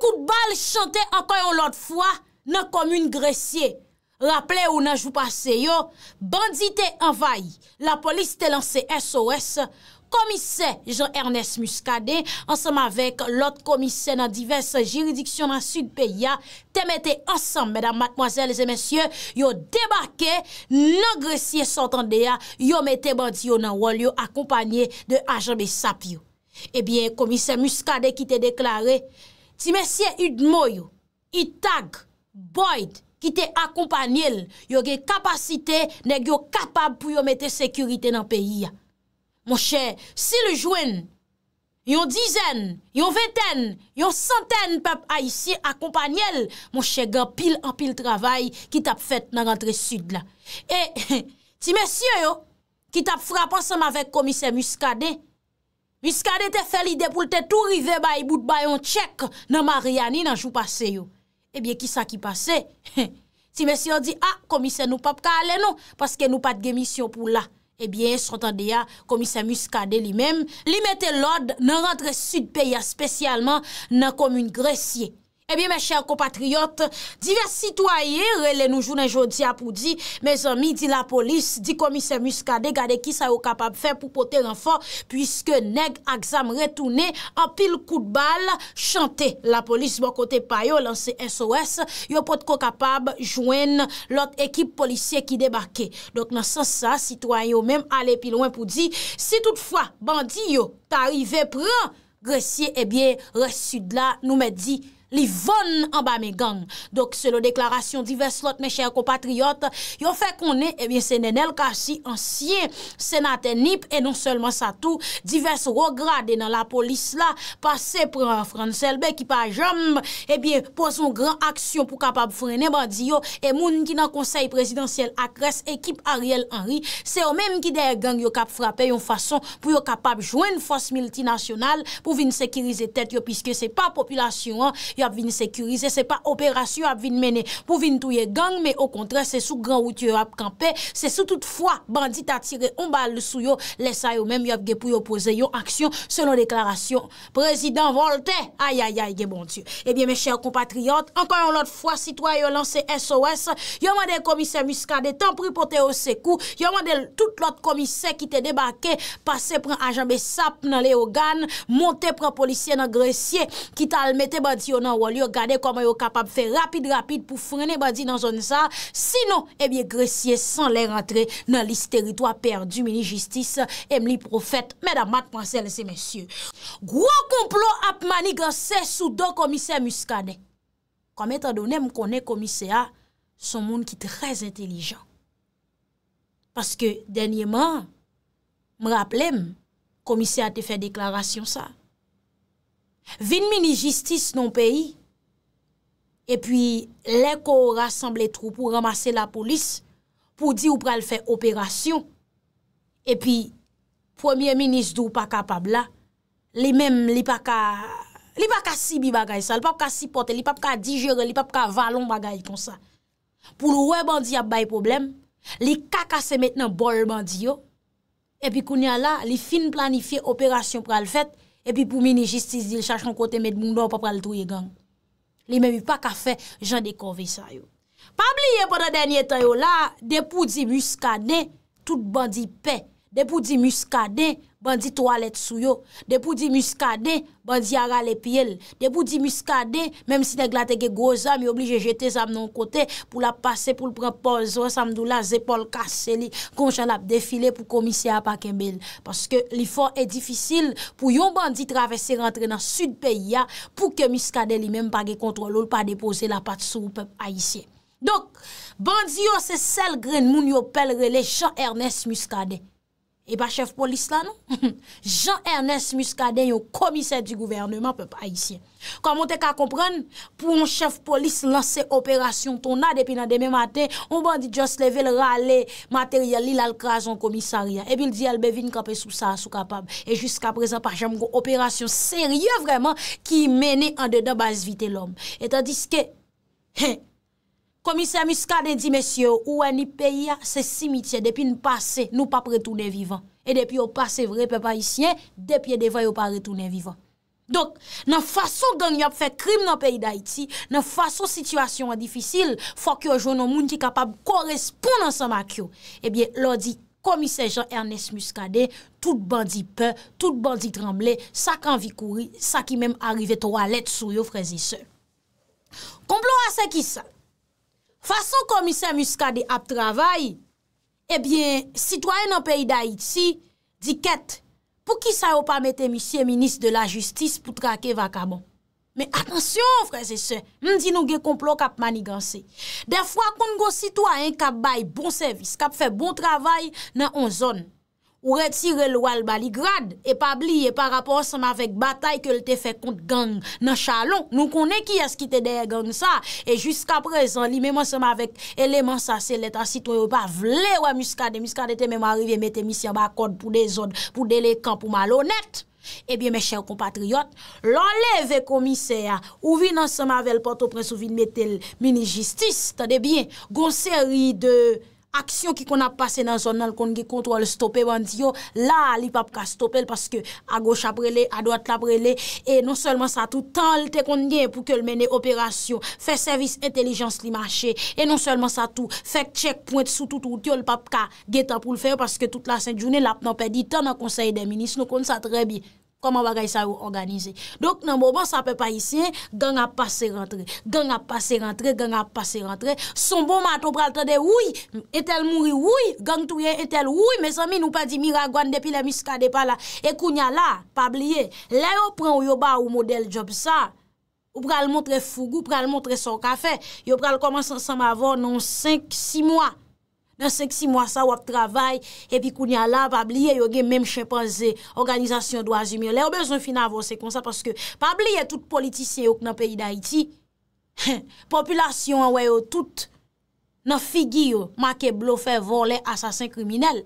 kout bal chante an koyon lot fwa nan komune gresye. Raple ou nan jou pase yo, bandi te envayi, la polis te lanse SOS, komise Jean-Ernest Muscadet, ansanm avek lot komise nan divers jiridiksyon nan sud peya, te mette ansanm, mèdam matmoazèles e mèsyè, yo debake, nan gresye sotande ya, yo mette bandi yo nan wal yo akompanyè de ajanbe sapyo. Ebyen, komise Muscadet ki te deklare, Ti mesye Yudmoyo, Itag, Boyd, ki te akompanyel, yoge kapasite neg yo kapab pou yo mete sekurite nan peyi ya. Mon chè, si le jwen, yon dizen, yon veten, yon senten pep a yisi akompanyel, mon chè gen pil an pil travay ki tap fet nan rentre sud la. E ti mesye yo, ki tap frapansan mavek komise muskadey, Miskade te fe lide pou lte tou rive ba y bout bayon tchek nan Mariani nan jou pase yo. Ebyen ki sa ki pase? Ti mesyon di, a, ah, komise nou pap ka ale nou, paske nou pat gemisyon pou la. Ebyen, sotan deya, komise Miskade li menm, li mette lode nan rentre sudpeya spesyalman nan komine gresye. Ebyen eh mè chèr ko patriyot, divers sitwaye rele noujou nan jodi apou di, mè zami di la polis, di komisè muskade, gade ki sa yo kapab fè pou pote l'enfant, pwiske neg aksam retounè, an pil kout bal, chante. La polis mò kote payo, lanse SOS, yo pote ko kapab jwen lòt ekip polisye ki debarke. Dok nan san sa, sitwaye yo mèm ale pil owen pou di, si toutfwa bandi yo ta arrive pran, gresye ebyen eh resud la nou mè di... li von an ba me gang. Dok se lo deklarasyon, divers lot me chèr komatriot, yo fè konè, ebyen se nenel kasi ansyen, senaten nip, e non selman sa tou, divers rograde nan la polis la, pase preman fran selbe, ki pa jom, ebyen eh poson gran aksyon pou kapab frene bandi yo, e moun ki nan konsey presidansyel akres, ekip Ariel Henry, se yo menm ki der gang yo kap frape, yo fason pou yo kapab jwen fos miltinasyonal, pou vin sekirize tèt yo, piske se pa populasyon an, ap vin sekurize, se pa operasyon ap vin mene pou vin touye gang, me o kontre se sou gran wout yo ap kampe, se sou toutfwa bandit atire, on bal sou yo, lesa yo men, yo ap ge pou yo pose yo aksyon, se nou deklarasyon Prezident Volte, ayayay ge bon dieu, ebyen eh me chèr kompatriot ankon yon lot fwa, sitwa yo lanse SOS yo man de komise muskade tanpri pote yo sekou, yo man de tout lot komise ki te debake pase pren ajanbe sap nan le ogan, monte pre policye nan gresye, ki talmete badi yo nan walyo gade koman yo kapab fe rapide rapide pou frene badi nan zon sa sino ebye eh gresye san le rentre nan lis teritwa perdu mini jistis em li profet meda mat pansele se men sye Gwo komplo ap mani gase sou do komise muskade Kwa metra donen m konen komise a son moun ki trez intelijan Paske denyeman m rapple m komise a te fe deklarasyon sa Vin mini jistis non peyi, e pi lè ko rassemble trou pou ramase la polis, pou di ou pral fè operasyon. E pi, premier-ministre d'ou pa kapab la, li mèm, li pa ka si bi bagay sa, li pa pa ka si pote, li pa pa ka digere, li pa pa ka valon bagay kon sa. Pou lou wè bandi ap baye problem, li kakase mèt nan bol bandi yo, e pi koun ya la, li fin planifi operasyon pral fèt, E pi pou mini jistis di l chachon kote met moun do pa pal tou ye gang. Li men mi pa ka fe, jan de konve sa yo. Pa bli ye pwada denye tan yo la, depou di muskade, tout bandi pe. Depou di muskade, Bandi toalet sou yo. Depou di muskade, bandi ara le piel. Depou di muskade, mem si neglate ge goza, mi oblige jete zam nan kote pou la pase pou l'prempozon samdou la zepol kase li kon chan la defile pou komisya pa kemel. Paske li for e difisil pou yon bandi travesse rentre nan sud peya pou ke muskade li mem pa ge kontrolol pa depose la pat sou pepe aisyen. Dok, bandi yo se sel gren moun yo pel rele Jean-Ernest Muskade. E ba chef polis la nou? Jean-Ernest Muscadet, yon komiser di gouvernement, pe pa a yisi. Kwa mwote ka kompren, pou yon chef polis lanse operasyon tona, depi nan deme maten, yon bandit just level rale materyal, li lal kras an komisarya. E bil di albevin kapè sou sa, sou kapab. E jusqu'a prezant pa jemgo operasyon serye vreman ki mene an dedan baz vite lom. Etan diske, he, Komise Miskade di mesye ou anip peyi ya se simitye depi n'pase nou pa pretounen vivan. E depi ou pase vrepe pa isyen, depi e devay ou pa retounen vivan. Donk, nan fason ganyop fe krim nan peyi da iti, nan fason situasyon an difisil, fwa ki yo joun nou moun ki kapab korespoun nan san makyo, ebyen eh lodi komise Jean-Ernest Miskade, tout bandi pe, tout bandi tremble, sa kan vikouri, sa ki menm arrive to alet sou yo frezise. Komplo a se ki sa? Faso komise muska de ap travay, ebyen, sitwoyen an peyi da iti di ket pou ki sa yo pa mette misye minis de la justis pou trake vakabon. Men, atensyon, freze se, men di nou ge komplon kap manigan se. Defwa kon go sitwoyen kap bay bon servis, kap fe bon travay nan an zon. Ou retire l wal bali grad, e pabli, e par rapport seman vek batay ke l te fek kont gang nan chalon. Nou konen ki as ki te dey gang sa, e jusqu aprezen li, menman seman vek eleman sa, se letan si ton yo pa vle, ou a muskade, muskade te menman arrive mette misya bakod pou de zon, pou delekan, pou malonet. Ebyen, me chèr compatriot, l anleve komise ya, ouvi nan seman vek poto pres, ouvi mette mini jistis, tadebyen, gonseri de... Aksyon ki kon ap pase nan zon nan l kon ge kontrol stopel bandyo, la li papka stopel paske a goch aprele, a doat laprele, e non selman sa tou tan l te kon gen pou ke l mene operasyon, fe servis entelijans li mache, e non selman sa tou fek tsek pwent sou toutout yo l papka geta pou l feyo paske tout la senjounen lap nan pedi tan an konsey den minis nou kon sa trebi. Koman wakay sa yo organize. Dok nan bo ban sape pa isyen, gang ap pase rentre, gang ap pase rentre, gang ap pase rentre. Son bon mato pral tade ouy, etel mouri ouy, gang touye etel ouy, me san mi nou pa di miragwan depi la miska depa la. E kounya la, pabliye, la yo pran ou yo ba ou model job sa, ou pral montre fougou, pral montre son kafe, yo pral koman san san mavo nan 5-6 mwa. nan 5-6 mwa sa wak travay, epi kounya la, pabliye yo gen menm chepan ze, organizasyon do azimyo. Le yo bezon fin avose kon sa, paske pabliye tout politisyen yo k nan peyi da iti, populasyon anwayo tout, nan figi yo, make blofe, vorle, asasyen kriminel.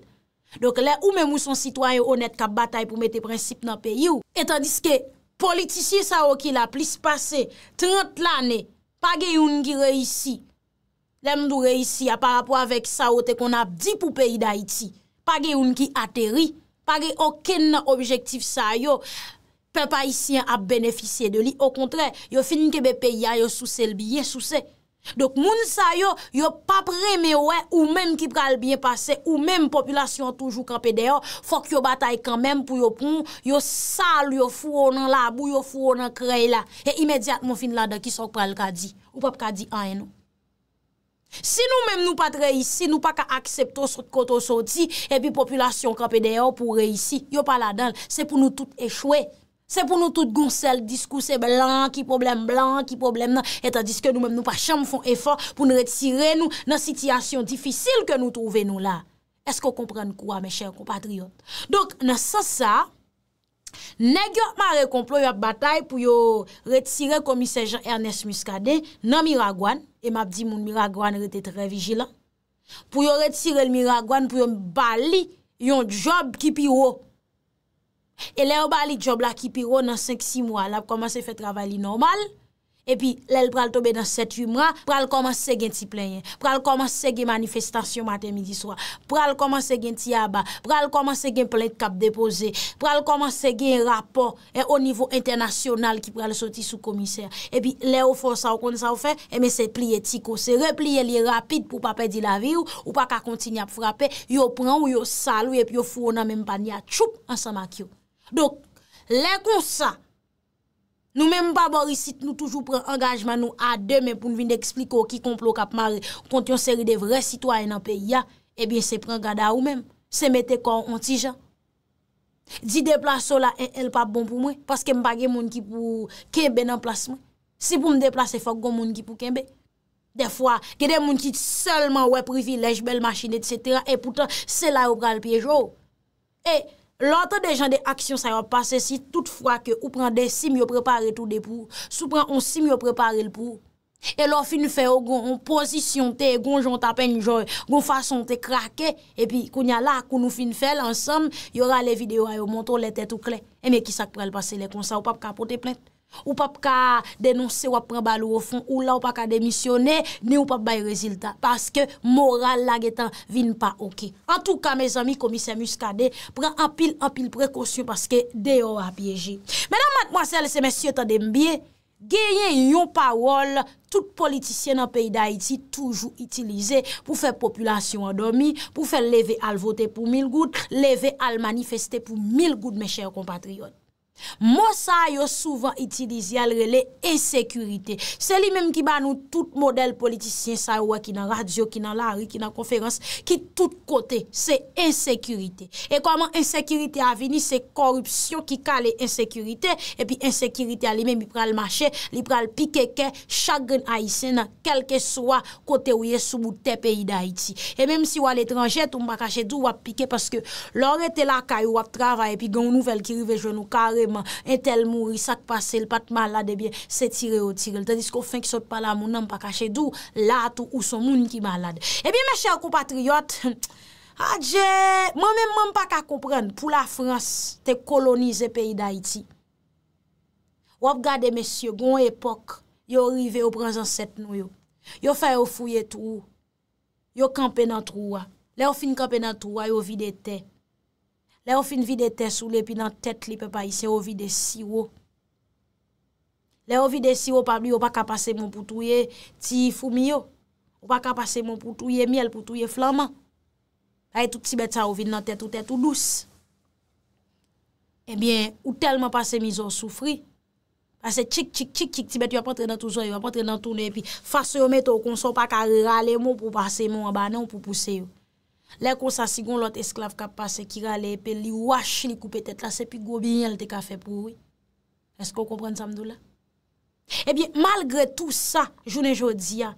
Dok le ou menmou son sitwanyo onet ka batay pou mette prinsip nan peyi yo. Etan diske, politisyen sa yo ki la, plis pase, 30 lane, page yon ngire isi, lèm doure isi a par rapport avèk sa o te kon ap di pou peyi da iti, pa ge yon ki ateri, pa ge oken objektif sa yo, pe pa isi an ap beneficye de li, o kontre, yo finike be peyi an, yo souse lbiye, souse. Dok moun sa yo, yo pap reme we, ou men ki pral biye pase, ou men populasyon toujou kapede yo, fok yo batay kanmen pou yo prou, yo sal yo founan la, bou yo founan kre la, e imediat moun finila de ki sok pral kadi, ou pap kadi an eno. Si nou mèm nou patre yisi, nou pa ka aksepto sot koto soti, epi populasyon kapede yo pou re yisi. Yo pala dan, se pou nou tout echwe. Se pou nou tout gounsel, diskouse blan, ki problem blan, ki problem nan, etadiske nou mèm nou pa cham fon efor pou nou retire nou nan sityasyon difisil ke nou trouve nou la. Esko kompren kwa, mechèr kompatriot? Donk nan sa sa, Neg yo ma rekomplo yo ap batay pou yo retire komise Jean-Ernest Muscadet nan Miragwan. E map di moun Miragwan rete tre vijilan. Pou yo retire l Miragwan pou yo bali yon job kipi wo. E le yo bali job la kipi wo nan 5-6 mwa la ap komanse fe travali normal. Epi, lèl pral tobe dan 7-8 mran, pral komanse gen ti plenye, pral komanse gen manifestasyon maten midi swa, pral komanse gen ti aban, pral komanse gen plen kap depose, pral komanse gen rapor e o nivou internasyonal ki pral soti sou komiser. Epi, lèl ou fon sa ou kon sa ou fe, eme se plie tiko, se replie li rapide pou pa pedi la vi ou pa ka konti nye ap frape, yo pran ou yo sal ou epi yo fwo nan menm pa nye a tchoup ansa mak yo. Dok, lèl kon sa... Nou menm pa borisit nou toujou pren angajman nou a demen pou nou vin de ekspliko ki komplo kap mare kont yon seri de vre sitwa en an pe ya, e bin se pren gada ou menm, se mette kon an tijan. Di deplasou la, el pa bon pou mwen, paske m bagen moun ki pou kembe nan plasman. Si pou m deplase fok goun moun ki pou kembe. Defwa, gede moun ki solman wè privilej bel machin et cetera, e poutan se la ou pral pjejou. Lote de jan de aksyon sa yo pase si tout fwa ke ou pran de sim yo prepare tout de pou, sou pran on sim yo prepare l pou, e lo fin fè ou goun on posisyon te, goun jont apen, goun fason te krake, e pi koun ya la koun ou fin fè l ansam, yora le video a yo montou le tet ou kle, e me ki sak pral pase le konsa ou pap kapote plente. Ou pap ka denonsè wap pran balou ou fon, ou la ou pa ka demisyonè, ne ou pap baye reziltat. Paske moral la getan vin pa oké. An tou ka, me zami, komisè muskade, pran anpil anpil prekonsyon paske deyo apyèjè. Menan mat mwasele se mèsyè ta dembyè, genye yon pawol, tout politisyè nan peyi da Haiti, toujou itilize pou fè populasyon an domi, pou fè leve al vote pou mil gout, leve al manifeste pou mil gout, me chèyè kompatriot. Mou sa yo souvan itilizi alrele Ensekurite Se li menm ki ban nou tout model politisyen Sa yo wakina radio, wakina lari, wakina konferans Ki tout kote Se ensekurite E koman ensekurite avini se korupsyon Ki ka le ensekurite E pi ensekurite a li menm li pral mache Li pral pikeke, chagren a isen Na kelke souwa kote ouye Soumout te peyi da iti E menm si wale tranget ou mba kache dou wap pike Paske lor ete la kayo wap travay E pi gen nouvel ki rive jounou kare Un tel mouri sak pase, l pat malade eh biye, se tire o tirel Tadis kon fin ki sot pala, moun nan pa kache Dou, la tou, ou son moun ki malade E bi me che akou patriyot Adje, moun men moun pa ka kompren Pou la Frans, te kolonize peyi da iti Wap gade mesye, goun epok Yo rive, yo pranzan set nou yo Yo faye yo fouye tou Yo kampe nan troua Le yo fin kampe nan troua, yo vide te Le ou fin vide tes ou le pi nan tet li pe pa yise ou vide siwo. Le ou vide siwo pa mi ou pa ka pase moun pou touye ti fou mi yo. Ou pa ka pase moun pou touye miel, pou touye flaman. Aye tout si bet sa ou vide nan tet ou tet ou lous. Ebyen eh ou telman pase mi zo soufri. Ase chik chik chik si bet yo apotre nan touzo yo, apotre nan toune. Pi fase yo meto konso pa ka rale moun pou pase moun wabane ou pou puse yo. Lè kon sa sigon lot esklav kap pa se kira lè epè li wach li koupè tèt la se pi gobyen lè te ka fè pou wè. Esk kon kompren samdou la? Ebyen eh malgre tout sa, jounen jodi ya,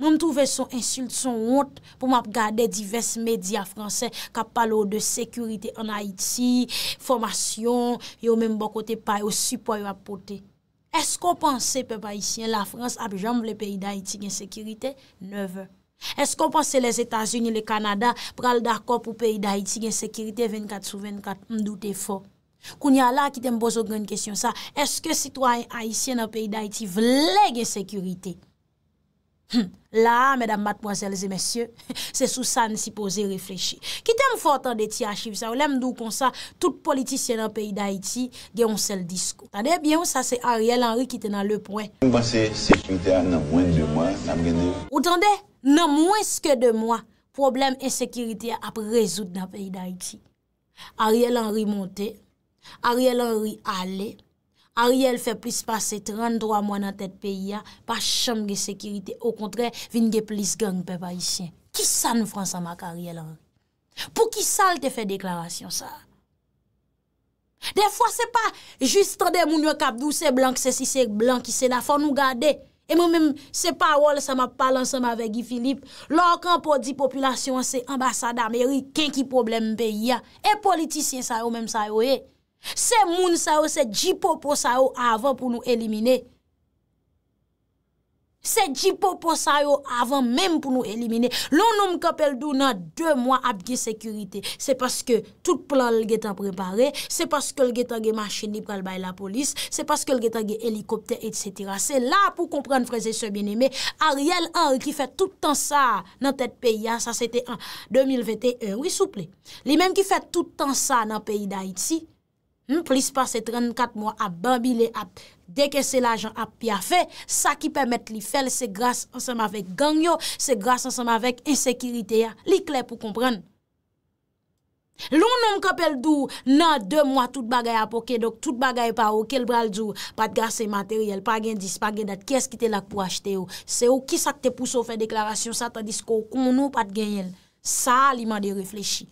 moun touve son insult, son hont pou map gade divers medya fransè kap pa lò de sekurite an Haiti, formasyon, yo menm bokote pa yo sipoy wap pote. Esk kon panse pe pa isyen la Frans ap jamb le peyi d'Haïti gen sekurite? Neveur. Est-ce qu'on pense les Etats-Unis, les Canada pral d'accord pou peyi d'Haïti gen sekirite 24 sous 24? Mdou te fò. Koun ya la, kitem bozo gren kèsyon sa. Est-ce que sitwa aïsien nan peyi d'Haïti vle gen sekirite? La, mèdam batmwazèlze, mèsyè, se sou san si pose reflechè. Kitem fò otan de ti achiv sa. Ou lem dò kon sa, tout politisyen nan peyi d'Haïti gen onsel disko. Tande bien, sa se Ariel Henry ki te nan le poen. Mbase sekirite an nan poen de wè, sam gen de... O tande? nan mweske de mwa, problem esekiriti ap rezout nan peyi da iti. Ariel an ri monte, Ariel an ri ale, Ariel fe plis pase 33 mwa nan tet peyi ya, pa chanm ge esekiriti, au kontre, vin ge plis geng pe pa isyen. Ki san Fransama ka Ariel an? Po ki sal te fe deklarasyon sa? De fwa se pa, jistande moun yo kap dou se blanke, se si se blanke, se la fwa nou gadey, E mou mèm se parol sa ma pal ansèm ave Gifilip. Lò kan po di populasyon se ambasade Ameri, ken ki problem be yè. E politisyen sa yo mèm sa yo e. Eh. Se moun sa yo, se jipo po sa yo avan pou nou elimine. Se jipo posa yo avan menm pou nou elimine. Lon noum kapel dou nan 2 mwa ap ge sekurite. Se paske tout plan lge tan prepare, se paske lge tan ge manche nipal bay la polis, se paske lge tan ge helikopter, etc. Se la pou komprenn freze se beneme. Ariel Henry ki fet tout tan sa nan tet peya, sa sete 2021, wisouple. Li menm ki fet tout tan sa nan peyi da itsi, mplis pase 34 mwa ap, bambile ap, Dèkè se l'ajan ap ya fè, sa ki pèmèt li fèl, se grase ansèm avèk gangyo, se grase ansèm avèk insekiritè ya. Li klè pou komprèn. Lou nou kòpèl dù, nan, dè mwa, tout bagay ap oké, dok, tout bagay pa ou, kel bral dù, pat grase materyèl, pa gen dis, pa gen dat, kèsk ki te lak pou achte ou. Se ou ki sa te pousse ou fè deklarasyon, sa ta diskou, kon nou pat gen yel. Sa li man de reflechi.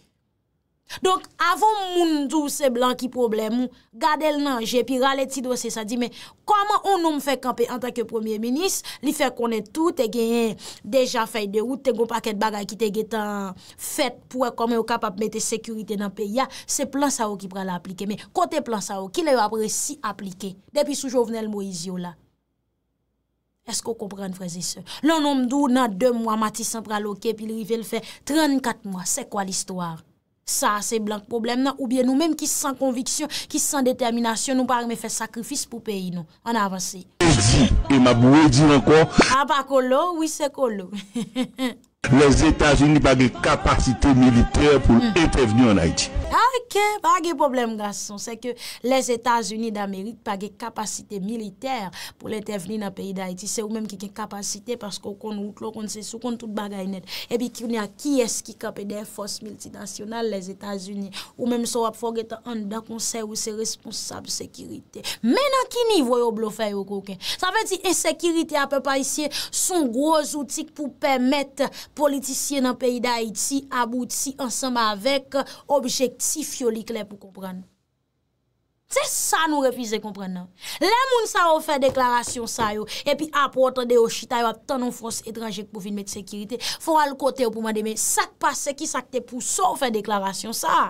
Donk avon moun doun se blan ki problem moun, gade l nanje, pi rale ti dosye sa di me, koman ou nom fe kampe an tak yo premier menis, li fe konen tout, te genyen deja fey de ou, te goun paket bagay ki te genyen tan fet, pou a kome ou kapap mette sekurite nan pe ya, se plan sa ou ki pran la aplike. Me, kote plan sa ou, ki le yo apre si aplike, depi sou jovenel Moizio la. Esko kompran freze se? Lon nom doun nan 2 mwa mati san praloke, pi li ve l fe 34 mwa, se kwa l istwar? Sa, se blanke problem nan, oubyen nou menm ki se san konviksyon, ki se san determinasyon, nou pari men fè sakrifis pou peyi nou. An avansi. E di, e mabou e di nan kon. A ah, pa kolo, oui se kolo. Les Etats-Unis bagi kapasite militer pou l'etevni hmm. an Haiti. Ake, ah, bagi problem, Gasson, se ke les Etats-Unis d'Amerik bagi kapasite militer pou l'etevni nan peyi d'Haiti. Se ou menm ki ke kapasite, pasko kon wout lò, kon se sou, kon tout bagay net. Ebi ki ou ni a ki eski kape de fos miltidasyonal les Etats-Unis. Ou menm so ap fò gete an da konsey ou se responsable sekirite. Men a ki ni voyo blofè yo kouken. Sa ve ti esekirite apè pa isye son grozoutik pou pèmèt... politisyen nan peyi da iti about si ansamba avek objektif yoli kle pou kompren. Te sa nou repize kompren nan. Le moun sa ou fe deklarasyon sa yo, epi apot de yo chita yo ap tanon fons etranjek pou vin met sekirite, fwa l kote yo pou mande men, sak pase ki sakte pou sa ou fe deklarasyon sa.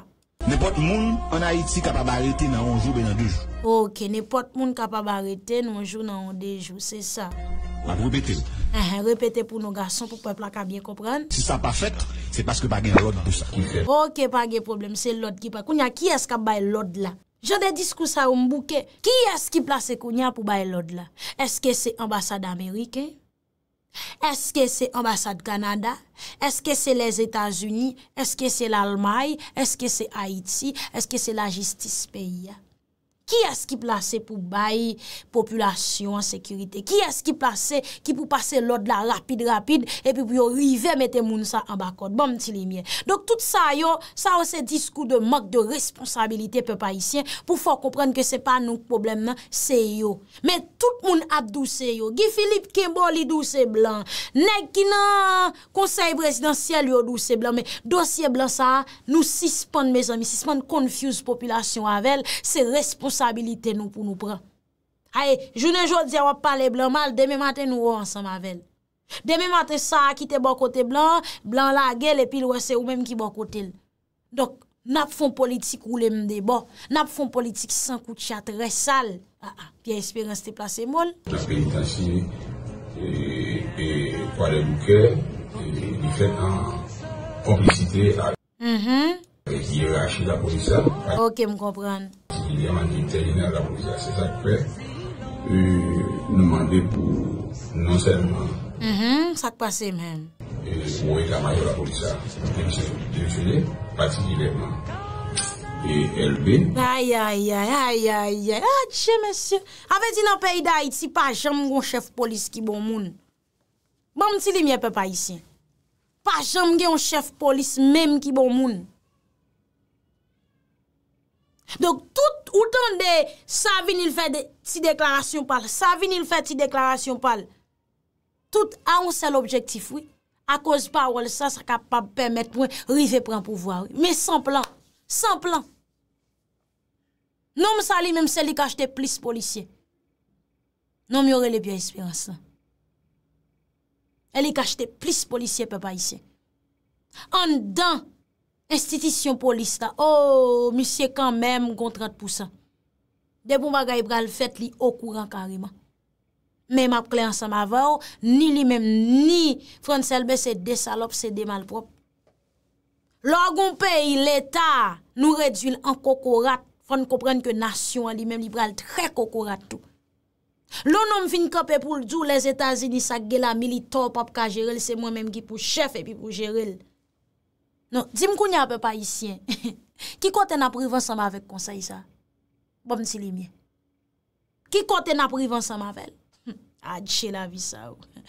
Nèpot moun an Haïti kapabarete nan anjou ben an dijou. Ok, nèpot moun kapabarete nan anjou ben an dijou, se sa. Repete. Uh-huh, Repete pou nou gason pou pepla ka bie kopran. Si sa pa fèt, se paske pa gen lòd pou sa. Ok, pa gen problem, se lòd ki pa kounya. Ki es ka bay lòd la? Je de diskousa ou mbouke. Ki es ki plase kounya pou bay lòd la? Eske se ambasade Amerikey? Eske se ambasade Kanada? Eske se les Etats-Unis? Eske se l'Allemagne? Eske se Haiti? Eske se la justice paye? Ki es ki plase pou bayi populasyon an sekurite? Ki es ki plase ki pou pase lod la rapide rapide epi pou yo rive mette moun sa an bakot? Bom ti li mien. Dok tout sa yo, sa yo se diskou de mak de responsabilite pe pa isyen pou fò komprende ke se pa nouk problem se yo. Men tout moun ap dou se yo. Gi Filip kembo li dou se blan. Nèk ki nan konsey presidansyel yo dou se blan. Men dosye blan sa, nou sispande me zami, sispande confuse populasyon avèl, se respons Sabilite nou pou nou pran. Ae, jounen joun zi wap pale blan mal, deme maten nou wansan ma vel. Deme maten sa akite bo kote blan, blan la gel epi lwese ou menm ki bo kote l. Dok, nap fon politik ou le mde bo. Nap fon politik san kout ya tre sal. A, ah, a, ah, pi espirans te plase mol. La penitensi e kwa le mou kè, li fè nan komplicite a. Mh, mh. Ok m kompran Mwen yon chèf polis ki bon moun Mwen yon chèf polis ki bon moun Donk tout outan de sa vinil fè ti deklarasyon pal, sa vinil fè ti deklarasyon pal, tout an se l'objektif, oui. A koz pa wèl sa sa kapab pèmèt mwen rive pran pou vwa, oui. Me san plan, san plan. Non m sa li mèm se li kache te plis polisye. Non m yore li biye espiransan. E li kache te plis polisye pe pa yise. An dan... Estitisyon polista, oh, misye kanmèm kontrat pousan. De pou maga i bral fèt li okouran karima. Mèm ap klè ansan ma vò, ni li mèm ni, Franselbe se de salop, se de malprop. Lò goun peyi l'Etat, nou redzil an kokorat, Fòn koprenn ke nasyon li mèm, li bral tre kokorat tou. Lò nom fin kopè pou l'djou, les Etats-Unis sa gè la mili top ap ka jerel, Se mwen mèm ki pou chefe, pi pou jerel. Non, di mkounye apè pa isyen. Ki kote na privan sa ma vek konsay sa? Bop nsi li miye. Ki kote na privan sa ma vel? Adjè la vi sa ou.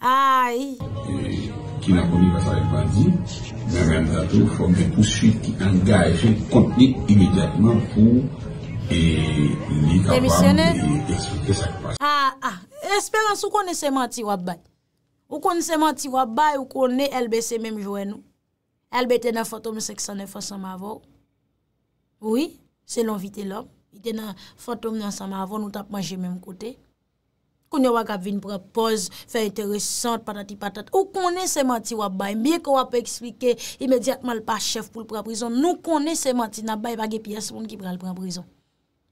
Ay! Ki na koni vasalè pa di, nan men datou fòm gen poussuit ki an gaye fèm konti imediatman pou e, li kapam de esfouke sakpas. Ah! Ah! Esperans ou koni seman ti wap bay? Ou koni seman ti wap bay ou koni elbe semen mjouen nou? Elbe ten a fantom seksan e fwa san ma avon. Oui, se l'anvite l'an. Ten a fantom nan san ma avon, nou tap manje menm kote. Koun yo wak ap vin prepoz, fey enteresant, patati patat. Ou konen se mati wap bay, mye kwa wap pe eksplike imediatman l pa chef pou l preprison. Nou konen se mati na bay bagye piyes moun ki pre al preprison.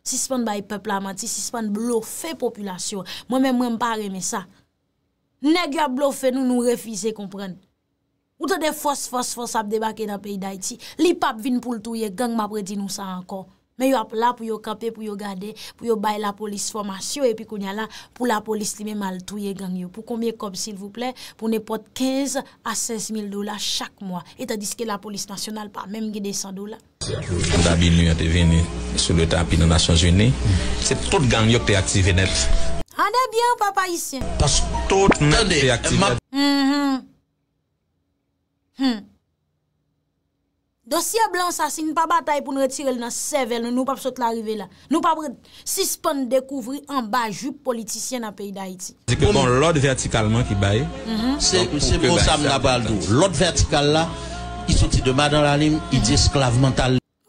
Sispan bay pepla mati, sispan blofe populasyon. Mwen men mwen pa reme sa. Nè gwa blofe nou nou refize komprenn. Ou te de fos fos fos ap debake na peyi da iti. Li pap vin pou l touye gang ma predi nou sa anko. Men yo ap la pou yo kape, pou yo gade, pou yo bay la polis foma syo. E pi konya lan pou la polis li men mal touye gang yo. Pou konbyen kop sil vouple, pou ne pot 15 a 16 mil dola chak mwa. E te diske la polis nasyonal pa, menm gede 100 dola. Nda bil nou yote veni, sou lwete api nan nasyon jwene. Se tout gang yote te aktive net. Anda bien papa isi? Pas tout nan te aktive net. Mm-hmm. Hmm. Dosye blan sa sin pa batay pou nou retirel nan sevel Nou pap sot la rive mm-hmm. la Nou pap sispan dekouvri an baju politisyen nan peyi da iti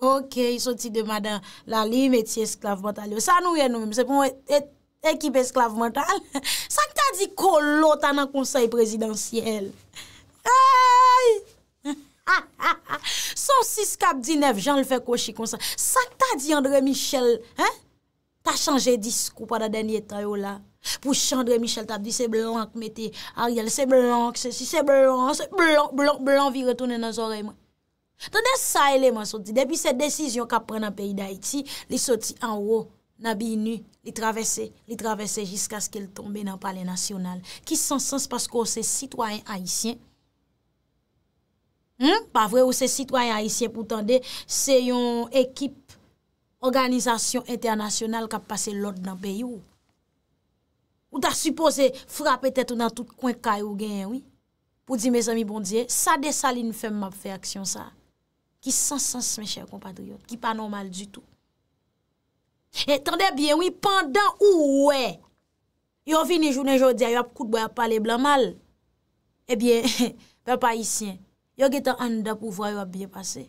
Ok, sou ti de madan la lim eti esklav mental Sa nou yon mwen, se pou mwen ekip esklav mental Sa ki ta di kolot anan konsey prezidentiyel? Ha, ha, ha, son 6, kap di 9, jan l fe koshi kon sa. Sa ta di André Michel, he? Ta chanje diskou pa da denye tayo la. Pou chanje André Michel, ta di se blanke mette, a riel se blanke, se si se blanke, se blanke, blanke, blanke, vi retounen nan zoreyman. Ta de sa eleman soti, debi se desisyon kap pren nan peyi d'Haïti, li soti an wo, na bi inu, li travesse, li travesse jiska skil tombe nan pale nasyonal. Ki san sens pasko se sitwayen Haitien, Hmm? Pa vre ou se citoyen haisyen pou tende, se yon ekip, organizasyon internasyonal kap pase lòd nan beyo. Ou ta suppose frape teton nan tout kwenk kayo gen, oui. Pou di me zami bondye, sa de salin fem map fe aksyon sa. Ki sans sens, me chè kompatriot, ki pa normal du tout. Tende bien, oui, pandan ou wè, yon vini jounen jòdia, yon ap kout boy ap pale blan mal, ebyen, eh pe pa aisyen. Yo getan an da pou vwa yo ap bye pase.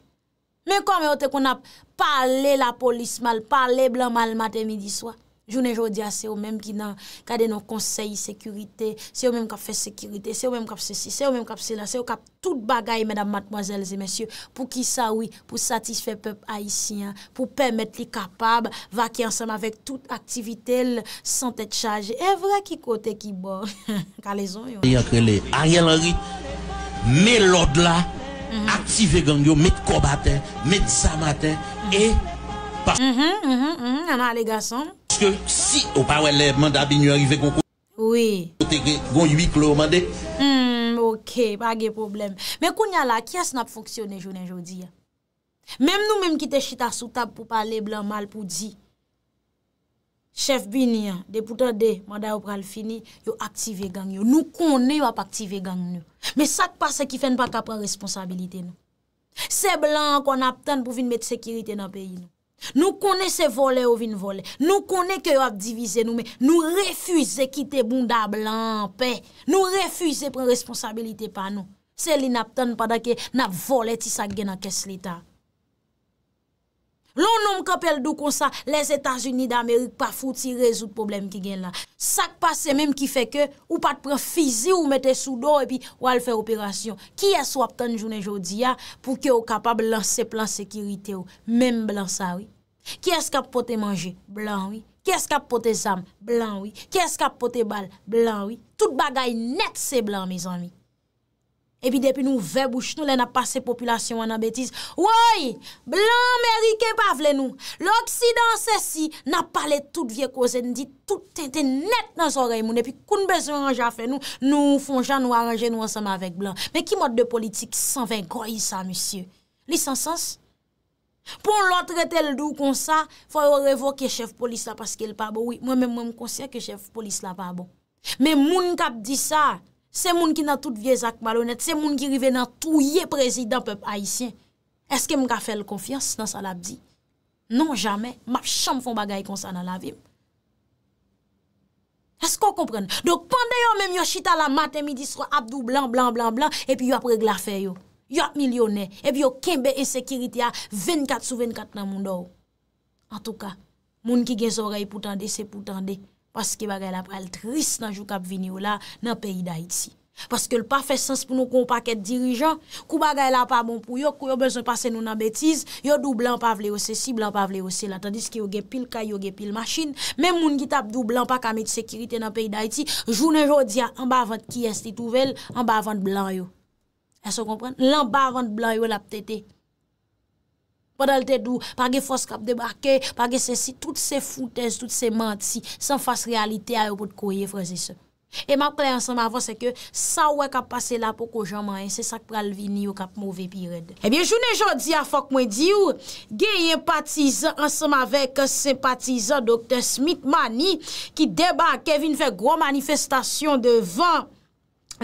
Men kon me ote kon ap pale la polis mal, pale blan mal maten midi swa. Jounen jodi ase yo menm ki nan kade nou konsey sekurite, se yo menm kap fe sekurite, se yo menm kap se si, se yo menm kap se la, se yo kap tout bagay, medan matmozèl zi mensyou, pou ki sa wii, pou satisfè pep haisyen, pou pèmèt li kapab, va ki ansan avèk tout aktivitel, santèt chaje. Evra ki kote ki bon. Kale zon yo. Mè lod la, mhm. aktive gang yo, met kobate, met samate, mhm. e pa... Mh mh mh mh, an a lega son. Ske si ou pa wele manda bin yo arrive kon kon... Oui. ...kon yuik lo mande. Mh, ok, pa ge problem. Mè kon nyal la, kya snap foksyon en joun en joudi ya? Mèm nou mèm kite chita sou tab pou pale blan mal pou di... Chef bini an, deputa de, mada yo pral fini, yo aktive gang yo. Nou kone yo ap aktive gang yo. Me sak pa se ki fen pa ka pren responsabilite nou. Se blan kon ap ten pou vin met sekirite nan peyi nou. Nou kone se vole ou vin vole. Nou kone ke yo ap divize nou, me nou refuze kite bon da blan pe. Nou refuze pren responsabilite pa nou. Se li nap ten pa da ke nap vole ti sa gen a kes lita. Lou nou m kapel dou konsa, les Etats-Unis d'Amerik pa foute si rezout problem ki gen la. Sak pa se menm ki feke ou pa te pren fizi ou mette sou do epi ou al fe operasyon. Ki es wap tan jounen joudi ya pou ki ou kapab lanse plan sekirite ou? Menm blan sa oui. Ki es kap pote manje? Blan oui. Ki es kap pote zam? Blan oui. Ki es kap pote bal? Blan oui. Tout bagay net se blan mizan oui. Epi depi nou vebouche nou, le na pase populasyon wana betize. Woy, blan meri ke pa vle nou. L'Oksidan se si, na pale tout vie kozen, dit tout ente net nan zorey bon. bon. moun. Epi koun bezon anja fle nou, nou fonjan nou anje nou ansama vek blan. Men ki mod de politik? 120 goy sa, misye. Li san sens? Pon lotre tel dou kon sa, fwa yo revoke chef polis la paske el pa bo. Mwen mwen mwen mwen konsye ke chef polis la pa bo. Men moun kap di sa, Se moun ki nan tout viez ak balonet, se moun ki rive nan touye prezidant pep aisyen, eske mka fel konfians nan salabdi? Non jame, map chanm fon bagay konsan nan la vim. Esko kompren? Dok pande yo men yo chita la maten mi disro abdou blan, blan, blan, blan, epi yo ap regla fe yo, yo ap milyonè, epi yo kembe ensekiriti ya 24 sou 24 nan moun do ou. An tou ka, moun ki gen zorey pou tende se pou tende. aske bagay la pa el tris nan jou kap vini ou la nan peyi da iti. Paske l pa fe sens pou nou kon pa ket dirijan, kou bagay la pa bon pou yo, kou yo bezon pase nou nan betiz, yo dou blan pa vle yo se si, blan pa vle yo se la, tandis ki yo gepil ka, yo gepil masjin, men moun gitap dou blan pa kamit sekirite nan peyi da iti, jou nan jodi an, an ba vant ki esti touvel, an ba vant blan yo. Eso kompren? Lan ba vant blan yo la ptete. Padal te dou, page fos kap debake, page se si, tout se foutez, tout se manti, san fase realite a yo pot koye frasi se. E maple ansem avon se ke, sa wè kap pase la poko jaman, se sak pral vini yo kap mouve pi red. Ebyen, eh jounen jondi a fok mwen di ou, gey empatizan ansem avek sempatizan Dr. Smith Mani ki debake vin fek gwo manifestasyon devan.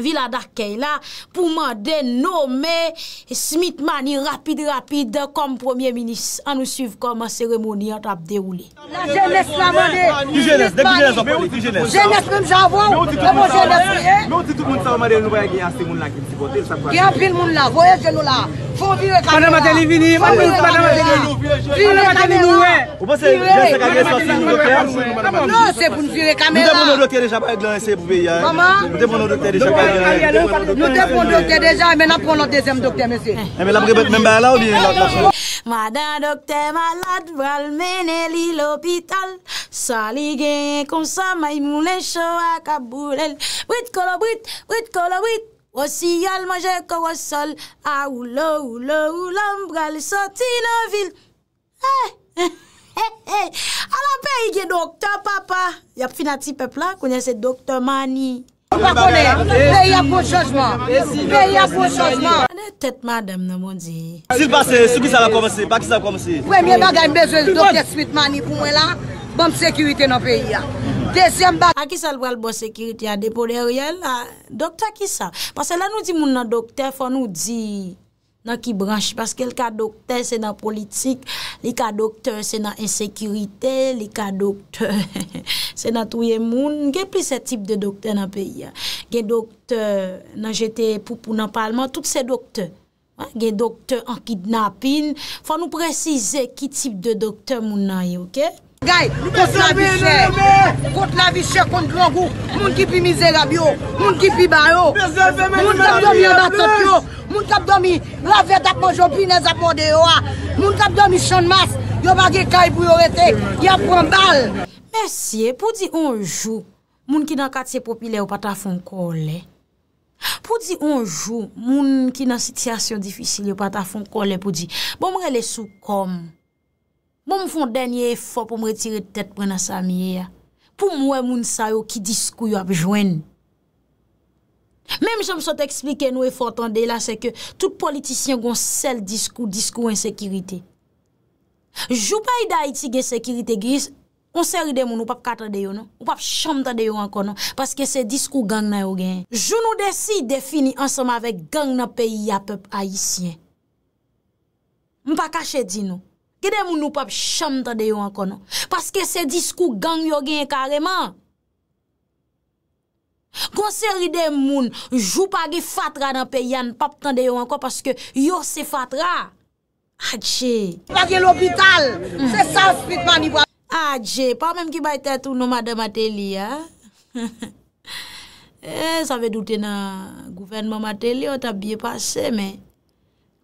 vila d'Arkey la pou mande nomè Smith Manny rapide rapide kom premier minis an nou suiv kom an seremoni an tap derouli. Non, maman, maman Nou te pon dokte deja, men ap pon nan dezem dokte mese. E men ap rebet men bala ou bi ah, la fin? Mada dokte malad, bral mene li l'opital. Saligye konsa, may mounen show akabulel. Wit kolo wit, wit kolo wit, wosiyal manje koro sol. A oulo oulo oulam bral, soti nan vil. Eh, eh, eh, eh, alampe yge dokte papa. Yap finati pepla kounye se dokte mani. Sou pa konen, peyi apon chosman. Peyi apon chosman. Anè tèt madèm nan moun di. Sil basè, sou ki sa la komese, pa ki sa la komese. Mwen mwen bagay mbezwez doktè spitman ni pou mwen la, bom sekirite nan peyi ya. Te siyem bagay. A ki sa l vrel bo sekirite ya depo de riyel, doktè ki sa. Pasè la nou di moun nan doktè, fò nou di nan ki branche. Pasè ke l ka doktè se nan politik, li ka doktè se nan ensekirite, li ka doktè... Senatouye moun, gen pli se tip de dokte nan peyi. Gen dokte nan jetè Poupou nan palman, tout se dokte. Gen dokte an kidnapin. Fwa nou prezise ki tip de dokte moun nan yoke. Gaye, kont la visè, kont la visè kont langou, moun ki pi mizera biyo, moun ki pi bayo. Moun kap domi yon batan pyo, moun kap domi rave tapon jopi ne zapon deyo a. Moun kap domi chan mas, yon bagi kayi priyorete, yon pran bal. E siye, pou di onjou, moun ki nan katiye popile ou pata fon kole, pou di onjou, moun ki nan sityasyon difisili ou pata fon kole, pou di, bon mrele sou kom, bon mfon denye e fò pou mre tire tèt prena sa miye ya, pou mwe moun sayo ki diskou yo apjwen. Mem jom sot eksplike nou e fò tonde la se ke tout politisyon gon sel diskou, diskou en sekirite. Jou paye da iti ge sekirite griz, On seri de moun ou pap kata de yo nou, ou pap cham ta de yo an kon nou, paske se diskou gang nan yo gen. Jou nou desi defini ansama vek gang nan peyi ya pep aisyen. Mou pa kache di nou. Kede moun ou pap cham ta de yo an kon nou, paske se diskou gang yo gen kareman. Kon seri de moun, jou pa ge fatra nan peyi an, pap tan de yo an kon, paske yo se fatra. Adje. Pake l'hobital, mm. se sanspikman i wap. Adje, pa mèm ki bay tè tou nou madè matè li, ha? Eh, sa ve doutè nan gouvenman matè li, an ta biye pase, mè.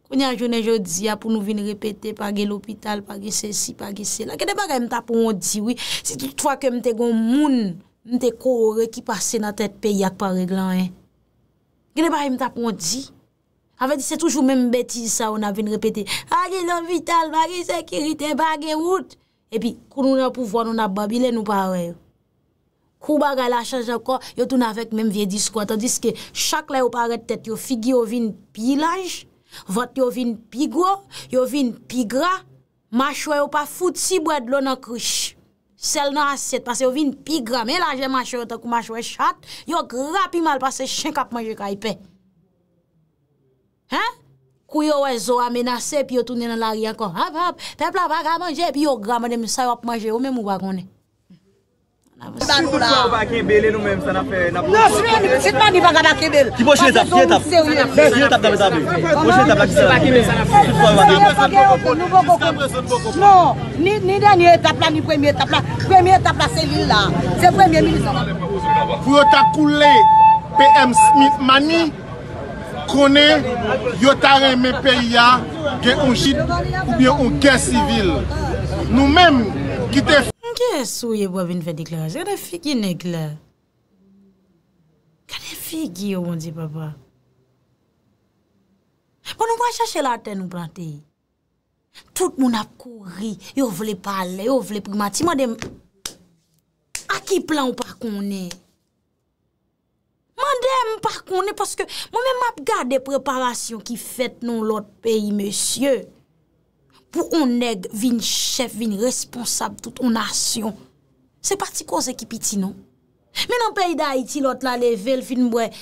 Koun ya jounè joudzi, apou nou vin repète, pa ge l'opital, pa ge sè si, pa ge sè la. Gè de ba gè mè tapon di, wè? Si tout wakè mè te gon moun, mè te kohore ki pase nan tèt peyak pa reglan, he? Gè de ba gè mè tapon di? A ve di, se toujou mèm bètise sa, ou nan vin repète, pa ge l'opital, pa ge sè kiritè, pa ge wot, E pi, kou nou nou pou vwa nou na babi lè nou parè yo. Kou bagay la chanjè ko, yo tou nan vek mèm vie diskwa. Tadiske, chak la yo parè tèt, yo figi yo vin pilaj, vot yo vin pigro, yo vin pigra, mashou yo pa fout si bwèd lò nan krij. Sel nan aset, pasè yo vin pigra, mè la jè mashou yo takou mashou yo chat, yo gra pi mal pasè chen kap manjè ka ipè. Ha? Kou yo wè zo amenase, pi yo tounen an lari an kon. Hap, hap, pepla baga manje, pi yo gamanem sa yo ap manje, ou men mou wakone. Si tou chou baga kebele nou mèm, sa na fè nabou. Non, si tou chou baga baga kebele. Ki mò chè tap, ki mò chè tap la ki sa na fè. Si tou chou baga baga kebele, nou mò chè tap la ki sa na fè. Non, ni denye tap la, ni premye tap la, premye tap la se li la. Se premye mi li sa la. Fou yo ta koule, pe m smit mani. Kone, yotare me peya, gen yon chit ou gen yon gen sivil. Nou menm, gite f... Nge sou ye bo avin fè diklaj, kade fi ki negle? Kade fi ki yo bon di papa? Bon nou wan chache la ten ou prante yi? Tout moun ap kouri, yo vle pale, yo vle pri mati, man dem... A ki plan ou pa konen? Mandem, par kon, ne paske, mwen men map gade preparasyon ki fet non lot peyi, mesye, pou on neg vin chef, vin responsab tout, on asyon. Se parti ko zekip iti, non? Men an peyi da Haiti, lot la leve, el fin mwen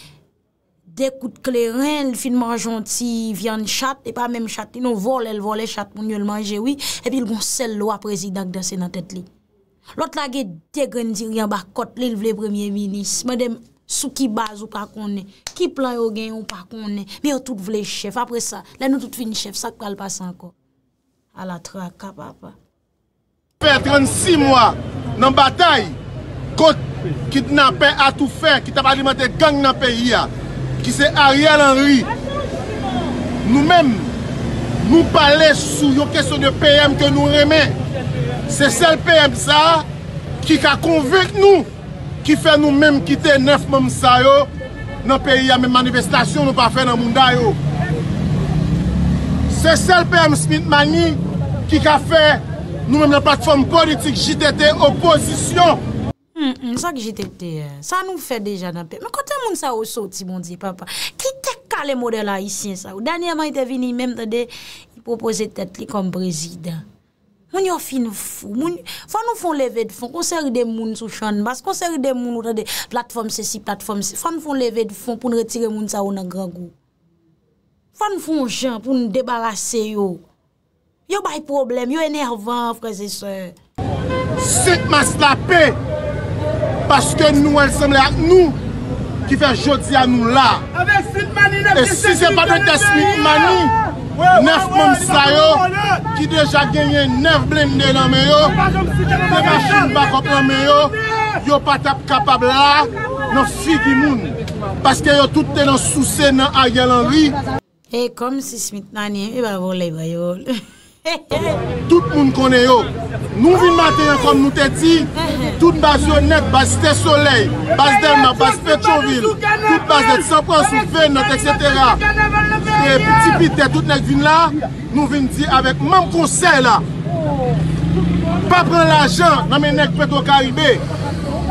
dekout kleren, el fin manjonti, vyan chate, e pa men chate, non vol, el vol, el chate moun yon manjewi, epi l gon e sel lo a prezidak dasen an tet li. Lot la ge degren diri an bakot, li l vle premier minis, mandem, Sou ki baz ou pa konen, ki plan yo gen ou pa konen, mi yo tout vle chef, apre sa, lè nou tout vle chef, sa kwa l'passe anko. A la tra, ka pa pa. Fè 36 mwa nan batay, kote ki nan pe atou fè, ki tapalimante gang nan pe yia, ki se Ariel Henry, nou mèm, nou pale sou yo kèso de PM ke nou remè, se sel PM sa, ki ka konvèk nou, Ki fè nou mèm kite nef mèm sa yo nan peyi ya mèm manifestasyon nou pa fè nan moun dayo. Se sel P.M. Smith mani ki ka fè nou mèm la patform politik JTT oposisyon. Hmm, hmm, sa ki JTT, eh, sa nou fè deja nan peyi. Mèm kote moun sa yo soti moun di papa. Ki tek ka le model haisyen sa yo. Danye mèm itè vini mèm tède yi propose tetli kom prezident. Mwen yo fin foun, foun nou foun leve de foun, konser de moun sou chan bas, konser de moun ou ta de platform se si platform se si, foun nou foun leve de foun pou nou retire moun sa ou nan grangou. Foun nou foun chan pou nou debarase yo. Yo bay problem, yo enervan fwese se. Sit ma slapè, paske nou el semle ak nou ki fe jodi anou la. E si se pa dwen desmite manou. Nef monsa yo, ki deja genye nef blinde nan me yo, pe machine bako pran me yo, yo patap kapab la, nan fik imoun, paske yo tout te nan souse nan a gyalan ri. E eh, kom si smit nanye, e ba volay bayol. Tout moun konen yo Nou vin materyon kon nou te ti Tout bas yon net bas te soley Bas delma, bas pechonvil Tout bas net sapran, soufè, not, etc Ti pite, tout net vin la Nou vin di avèk Mam konsè la Pa pren l'ajan Nan men nek peto karibè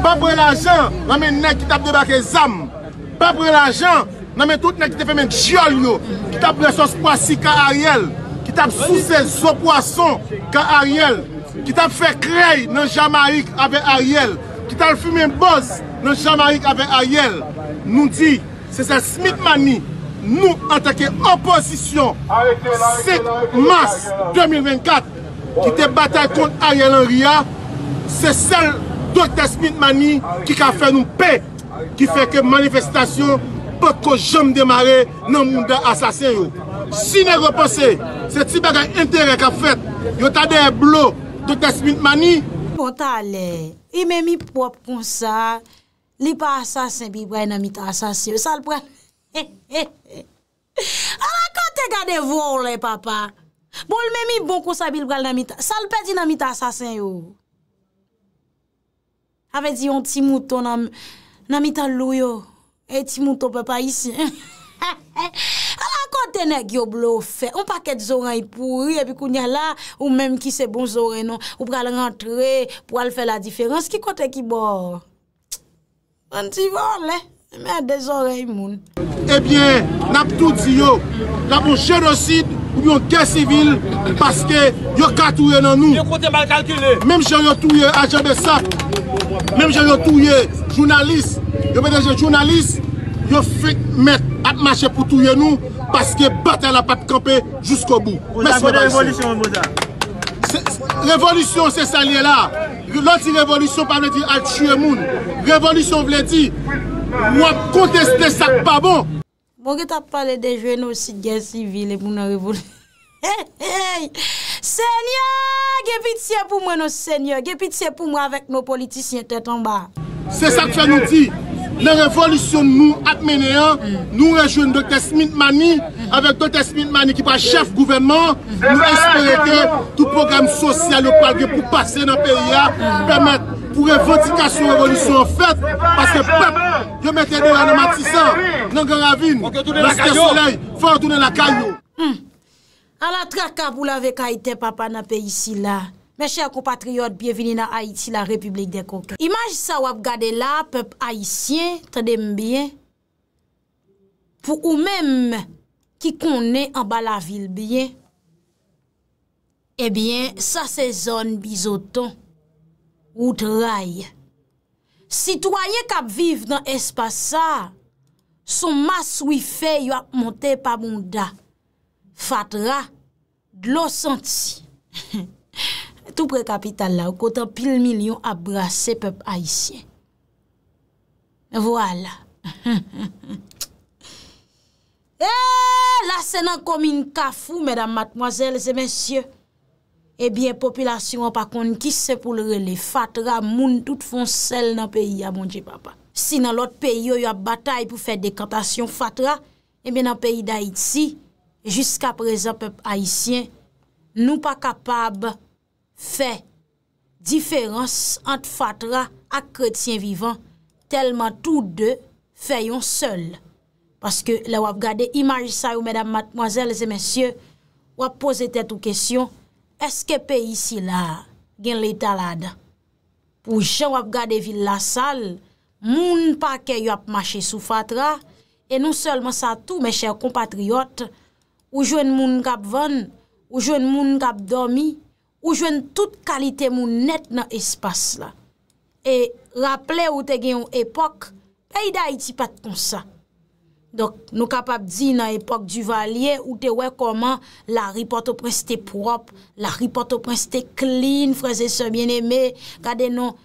Pa pren l'ajan nan men nek ki tap de bakè zam Pa pren l'ajan Nan men tout net ki te fè men tchiyol yo Ki tap reso spwa sika ariel ki tap souze zo pwason ka Ariel, ki tap fe krey nan Jamarik ave Ariel, ki tal fume mboz nan Jamarik ave Ariel, nou di, se se Smith Mani, nou antake oposisyon, 7 mars 2024, ki te batay kont Ariel Nria, se sel Dr. Smith Mani, ki ka fe nou pe, ki fe ke manifestasyon, pot ko jom demare, nou mbe asasen yo. Sine repose, se ti bagay entere ka fet, yo tade bon, e blo, do te smit mani. Bontale, ime mi prop konsa, li pa asasen bi bray nanmita asasen yo, sal bray. A la kante gade vwo ole papa, bol me mi bon konsa bi bray nanmita, sal pedi nanmita asasen yo. Ave di yon ti mouton nanmita luyo, e ti mouton pepa isi. Kote nek yob lo fe, un paket zorey pouri, epi kounye la, ou menm ki se bon zorey non, ou pral rentre, pral fe la diferans, ki kote ki bor? An ti vor le, menm de zorey moun. Ebyen, nap tout ziyo, la bon jerozid, ou byon kè civil, paske, yo katouye nan nou. Yo kote mal kalkile. Menm chan yo touye, ajan de sa, menm chan yo touye, jounalist, yo bete jounalist, yo fèk mèt ap mache pou touye nou, paske batè la pat kampè jousk obou. Mès mèt bèlise. Révolution, sè sa liè la. Lò di révolution, pa mèlè di al tchouè moun. Révolution, vlè di, mò konteste sak pa bon. Mò gè tap pale de jwè nou si gè sivile pou nou révolution. Hey, hey, hey! Sènyò! Gè pitiè pou mò nou sènyò. Gè pitiè pou mò avèk nou politisyen tèt an ba. Sè sa kwa nou di, Ne revolisyon nou ak mene an, nou rejoune Dr. Smith Manny, avèk Dr. Smith Manny ki pa chef gouvenman, nou espere te tou program sosyal ou palge pou pase nan periya, pou remet pou revotika sou revolisyon fèt, paske pep, yo mette dewa nan matisa, nan gen ravine, naske solei, fòr dounen la kanyo. Hmm. A la trakab ou la vek a ite papa nan pe isi la, Mèche akou patriyot, biyevini nan Haiti, la Republik de Konkou. Imaj sa wap gade la, pep Haitien, tèdèm biye, pou ou mèm ki konè an bala vil biye, ebyen, sa se zon bizoton, ou tè ray. Citoyen kap viv nan espasa, son mas wifè yow ap monte pa moun da. Fatra, glosanti. tout pre kapital eh, la ou kote pil milyon abrase pepe Haitien. Voila. La se nan komin kafou, mèdam matmoazèl, zè mèsyè, ebyen eh popilasyon wap akon kise pou lorele, fatra, moun tout fon sel nan peyi a ah, moun dje papa. Si nan lot peyi yo yo batay pou fè dekantasyon fatra, ebyen eh nan peyi da Haiti, jiska prezan pepe Haitien, nou pa kapab fe diferans ant fatra ak kretien vivan telman tout de feyon sol. Paske la wap gade imajisa ou medam matmoazel e zemensye wap pose tet ou kesyon eskepe isi la gen le talad. Pou jen wap gade vil la sal, moun pa ke yop mache sou fatra e nou solman sa tou me chèr kompatriot ou jwen moun kap ven, ou jwen moun kap domi, Ou jwen tout kalite moun net nan espas la. E rappele ou te gen yon epok, pey da iti pat kon sa. Dok nou kapap di nan epok du valye ou te wekoman la ripote preste prop, la ripote preste klin, freze se bieneme, kade nou,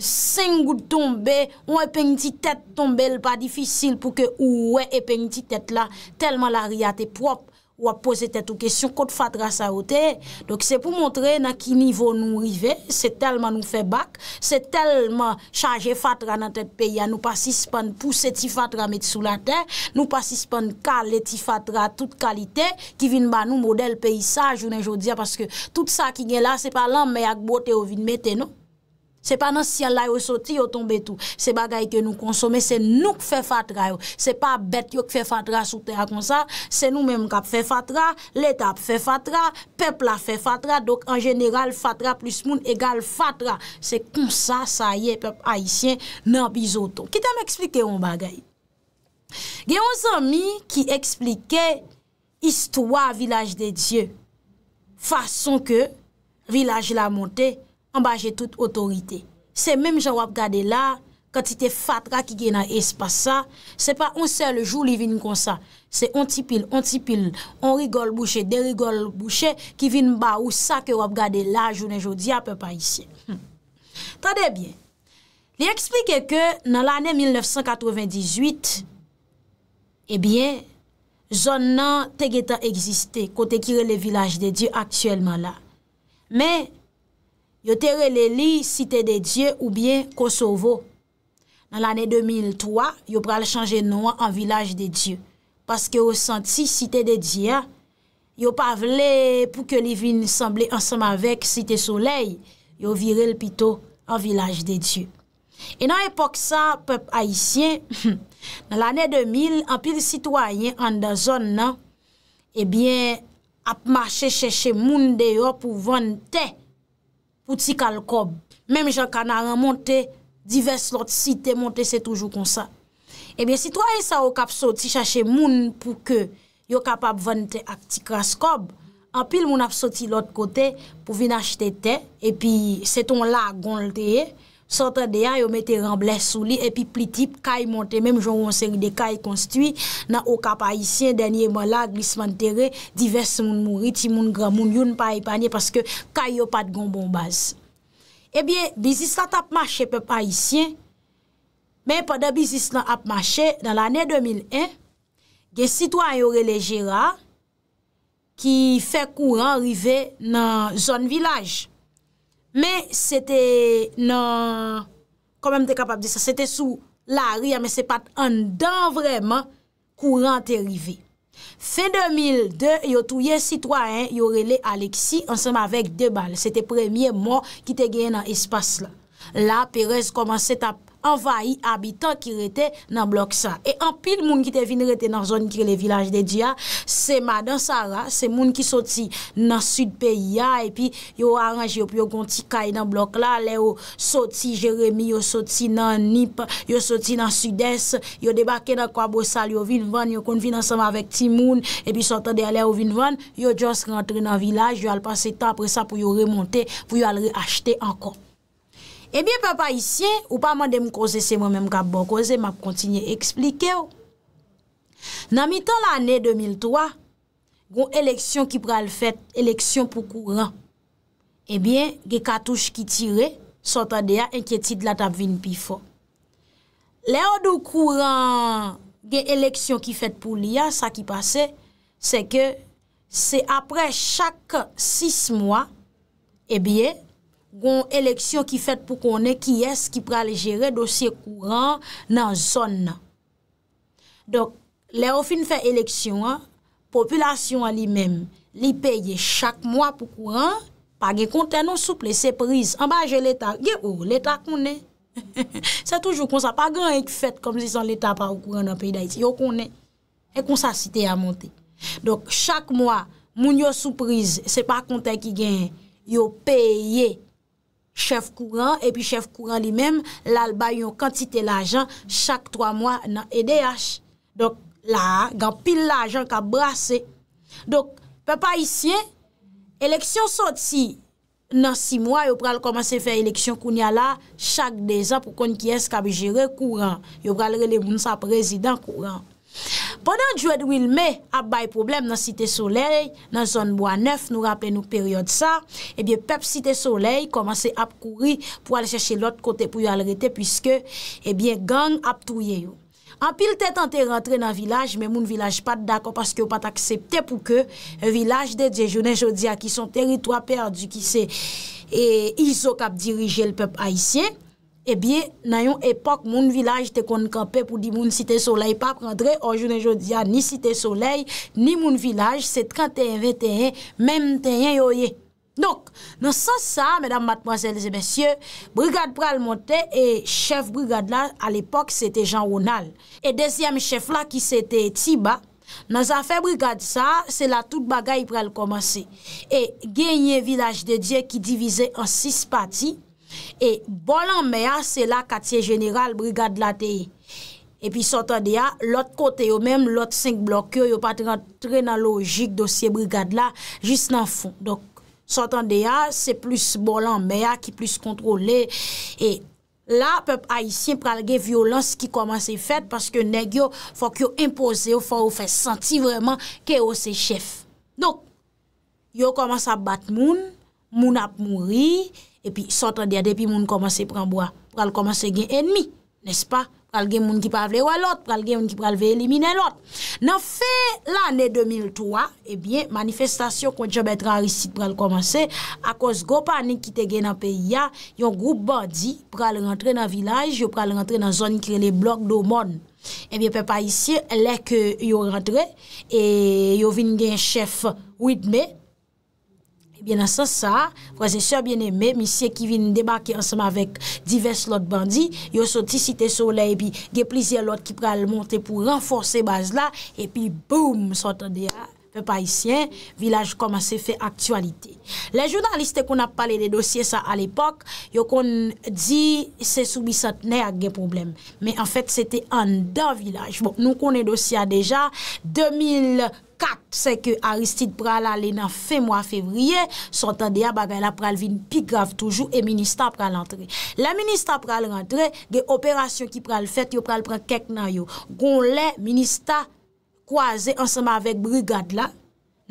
sen gout tombe, ou epen ti tet tombe, l pa difisil pou ke ou we epen ti tet la, telman la riate prop. Ou ap pose tet ou kesyon kote fatra sa ote. Dok se pou montre nan ki nivou nou rive, se telman nou fe bak, se telman chanje fatra nan tet peyi an nou pasispan pouseti fatra meti sou la ten, nou pasispan kaleti fatra tout kalite ki vin ban nou model peyi sa jounen joudia. Paske tout sa ki gen la se palan me ak bote ou vin meten nou. Se pa nan siya la yo soti yo tombe tou. Se bagay ke nou konsome, se nou k fe fatra yo. Se pa bet yo k fe fatra sou te a kon sa. Se nou menm kap fe fatra, let ap fe fatra, pep la fe fatra. Dok an jeneral fatra plus moun egal fatra. Se kon sa, sa ye pep haisyen nan bizoton. Ki ta m eksplike yon bagay. Ge yon zami ki eksplike istwa vilaj de Diyo. Fason ke vilaj la monte. an ba jè tout otorite. Se menm jan wap gade la, kante te fatra ki gen nan espasa, se pa on sel jou li vin kon sa. Se on tipil, on tipil, on rigol bouchè, de rigol bouchè, ki vin ba ou sa ke wap gade la, jounen jodi apè pa isye. Hmm. Tade bien, li eksplike ke nan l'anè 1998, ebyen, zon nan tegeta egziste, kote kire le vilaj de diyo aksyèlman la. Men, yo terele li site de Diyo ou bien Kosovo. Nan l'anè 2003, yo pral chanje nou an an vilaj de Diyo, paske yo santi site de Diyo, yo pavle pou ke li vin samble ansam avek site soley, yo virel pito an vilaj de Diyo. E nan epok sa, pep Aisyen, nan l'anè 2000, anpil sitwayen an da zon nan, ebyen eh ap mache cheche moun de yo pou vante pou ti kal kob. Mem jan kan a remonte, divers lot site monte, se toujou konsa. Ebyen, eh si to ay sa wak ap soti chache moun pou ke yo kapap vante ak ti kras kob, apil moun ap soti lot kote pou vin achete te, epi se ton la gon lteye, Sotan deyan yo mette ramble sou li, epi plitip, kay monte, mem joun wonseri de kay konstuit, nan o kapayisyen, denye mwala glisman tere, divers moun mouri, ti moun gramoun, youn pa epanye, paske kay yo pat gom bonbaz. Ebyen, bizis la tap mache pepayisyen, men pa da bizis la ap mache, nan l'anen 2001, gen sitwa yo relejera, ki fe kouran rive nan zon vilaj. Men, sete nan... Komem te kapab di sa. Sete sou la ria, men se pat an dan vreman kouran te rive. Fe 2002, yo touye sitwaen, yo rele Aleksi ansama vek debal. Sete premye mò ki te gen nan espas la. La, perez koman setap anvayi abitan ki rete nan blok sa. E anpil moun ki te vin rete nan zon ki re le vilaj de Diyan, se madan sa ra, se moun ki soti nan sud peyi ya, e pi yo aranji yo, pi yo gonti kay nan blok la, le yo soti Jeremie, yo soti nan Nip, yo soti nan sud-es, yo debake nan Kwa-Bosal, yo vin van, yo kon vin ansama vek ti moun, e pi sotan de ale yo vin van, yo jos rentre nan vilaj, yo al pase tan apre sa pou yo remonte, pou yo al reachete ankon. Ebyen eh pa pa isyen, ou pa man dem kose se mwen menm ka bon kose, ma kontinye eksplike yo. Nan mi tan l'anè 2003, goun eleksyon ki pral fèt, eleksyon pou kouran, ebyen, eh ge katouj ki tire, sotan deya enkyetit la tabvin pi fo. Le an dou kouran ge eleksyon ki fèt pou liya, sa ki pase, se ke se apre chak 6 mwa, ebyen, eh Gon eleksyon ki fet pou konen Ki es ki prale jere dosye kouran Nan zon nan Dok le ou fin fe eleksyon Populasyon an li men Li peye chak mwa pou kouran Pa gen konten nou souple se prise Ambaje leta, gen ou leta konen Se toujou kon sa Pa gen ek fet kom si san leta pa ou kouran Nan peyi da iti, yo konen E kon sa site a monte Dok chak mwa moun yo souprise Se pa konten ki gen yo peye Chef Kouran, epi chef Kouran li menm, lal bay yon kantite l'ajan chak 3 mwa nan EDH. Dok la, gan pil l'ajan ka brase. Dok, pe pa isye, eleksyon sot si nan 6 mwa, yo pral komanse fè eleksyon koun ya la chak 2 an pou kon ki es kabijere Kouran. Yo pral releboun sa prezident Kouran. Ponan Joued Wilme ap bay problem nan Site Soleil, nan Zonboa 9, nou rappele nou peryode sa, ebyen eh pep Site Soleil komanse ap kouri pou al seche lot kote pou yo al rete, pwiske ebyen eh gang ap touye yo. Anpil te tante rentre nan vilaj, men moun vilaj pat dako paske yo pat aksepte pou ke, e vilaj de Djejounen Jodia ki son teritwa perdi ki se izok ap dirije l pep Haitienk, E eh bie, nan yon epok, moun vilaj te kon kampè pou di moun site solei pa prendre, anjoun en jodia ni site solei, ni moun vilaj, se 31-21, menm tenyen yo ye. Donk, nan san sa, mèdam matmozèl zè bèsyè, brigade pral monte, e chef brigade la, al epok, se te Jean Ronald. E dezyem chef la, ki se te Tiba, nan san fe brigade sa, se la tout bagay pral komanse. E genye vilaj de Dye ki divize an sis pati, E bolan mea se la katiye jeneral brigade la teyi. E pi sotan deya, lot kote yo menm, lot 5 blok yo, yo pa tre nan logik dosye brigade la, jist nan fon. Donk, sotan deya, se plus bolan mea ki plus kontrole. E la, pep haisyen pralge violans ki koman se fet, paske neg yo, fok yo impose yo, fok yo fe senti vreman ke yo se chef. Donk, yo koman sa bat moun, moun ap mouri, epi sotran diya depi moun komanse pranbwa, pral komanse gen enmi, nespa? Pral gen moun ki pral ve yo lot, pral gen moun ki pral ve elimine lot. Nan fe l ane 2003, ebyen, manifestasyon kwenche betra risit pral komanse, akos go pa ane kite gen anpe ya, yon group body pral rentre nan vilaj, yo pral rentre nan zon kre le blok do mon. Ebyen pe pa isi, lek yo rentre, e yo vin gen chef wite me, Bien an sa sa, kwa zesye bien eme, misye ki vin debake ansama vek divers lot bandi, yo soti site sole, epi ge plizye lot ki pral monte pou renforse baz la, epi boum, sote de pa isyen, vilaj koman se fe aktualite. Le jounanliste kon ap pale de dosye sa al epok, yo kon di se soubi satne ak gen problem. Men en fet, se te an da vilaj. Bon, nou kon ne dosye a deja 2005. Kak se ke Aristide pral alena fe mwa fevriye, son tande ya bagay la pral vin pi grav toujou e ministan pral rentre. La ministan pral rentre, de operasyon ki pral fet, yo pral pral kek nan yo. Gon le ministan kwaze ansama vek brigade la,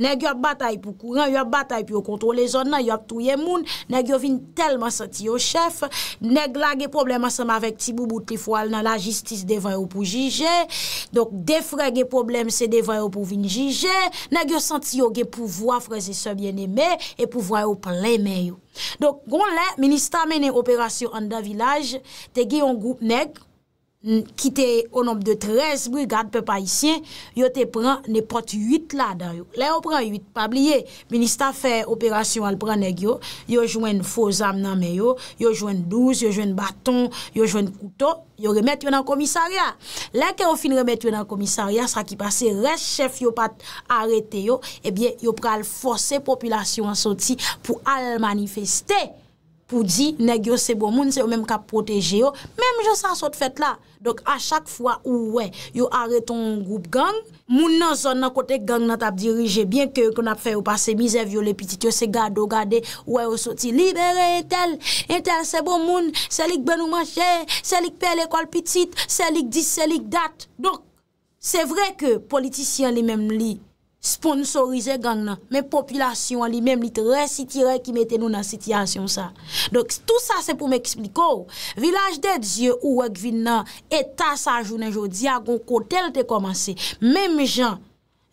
Nèk yo batay pou kouran, yo batay pou yo kontrol le zon nan, yo ap touye moun, nèk yo vin telman santi yo chef, nèk la ge problem asama vek tibou bouti fwal nan la jistis devan yo pou jije, donk defre ge problem se devan yo pou vin jije, nèk yo santi yo ge pou vwa freze se bieneme e, e pou vwa yo pleme yo. Donk gon lè, minister menen operasyon an da vilaj te ge yon goup nèk, ki te o nop de trez, brigade pe pa isyen, yo te pran ne pot yut la dan yo. La yo pran yut, pa bliye, minister fè operasyon al pran neg yo, yo jwen fòz am nan me yo, yo jwen douz, yo jwen baton, yo jwen kouto, yo remet yon an komisarya. La ke yo fin remet yon an komisarya, sa ki pase res chef yo pat arete yo, ebyen eh yo pran al fòse populasyon an sot si pou al manifeste pou di neg yo se bon moun, se yo menm ka proteje yo, menm je sa sot fèt la. Donk a chak fwa ou we yo are ton goup gang, moun nan son nan kote gang nan tap dirije, bien ke yo kon ap fe ou pa se mizev yo le pitit, yo se gado gade, ou we yo soti libere entel, entel se bon moun, selik benou manche, selik pe le kol pitit, selik dis, selik dat. Donk se vre ke politisyen li menm li. Sponsorize gang nan, men populasyon li, menm li te resitire ki mette nou nan sityasyon sa. Dok, tout sa se pou m eksplikou. Vilaj de Dzie ou wak vin nan, etas sa jounen jodi, a gon kotele te komanse. Menm jan,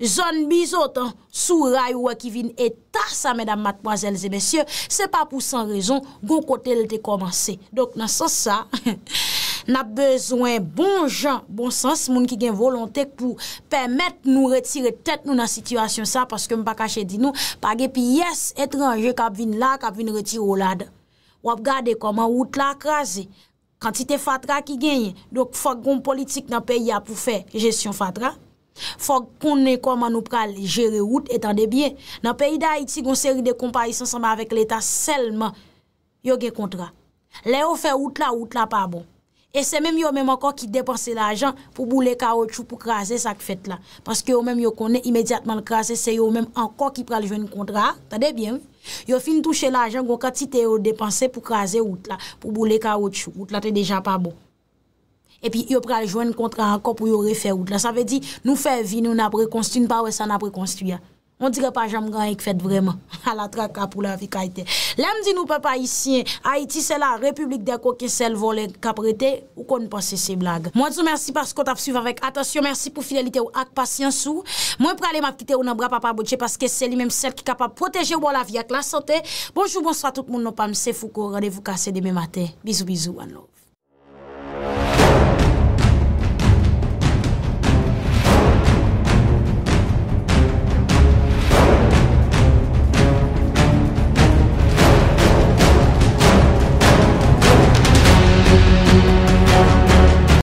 zon bizotan, sou ray ou wak vin, etas sa, menm dam matmoazelze besye, se pa pou san rezon, gon kotele te komanse. Dok, nan sa sa... Na bezwen bon jan, bon sens, moun ki gen volante pou pemet nou retire tet nou nan situasyon sa. Paske m pa kache di nou. Page pi yes, etranje kabvin la, kabvin retire ou lade. Wap gade koman wout la akraze. Kantite fatra ki genye. Dok fok goun politik nan peyi a pou fe jesyon fatra. Fok kone koman nou pral jere wout etan de bie. Nan peyi da iti goun seri de komparison sama avek l'Etat selman yo gen kontra. Le ou fe wout la, wout la pa bon. E se menm yo menm ankon ki depanse la ajan pou boule kaoutchou pou kraze sak fet la. Paske yo menm yo konen imediatman kraze, se yo menm ankon ki pral jwen kontra, ta debyen. Yo fin touche la ajan, kon ka ti te yo depanse pou kraze outla, pou boule kaoutchou, outla te deja pa bon. E pi yo pral jwen kontra ankon pou yo refe outla. Sa ve di nou fe vi, nou na prekonstu, nou pa we sa na prekonstu ya. On dire pa Jamran ek fet vreman. A la traka pou la vi kaite. La mdi nou pa pa isi. Haiti se la republik deko ke sel volen ka prete. Ou kon pas se se blague. Mwen zou mersi paskot ap suv avek. Atasyon mersi pou fidelite ou ak pasyansou. Mwen prale map kite ou nan bra pa pa bote. Paske se li menm sel ki kapab proteje ou bon la vi ak la sante. Bonjou, bon sva tout moun nou pamse. Foukou, radevou kase deme mate. Bizou, bizou.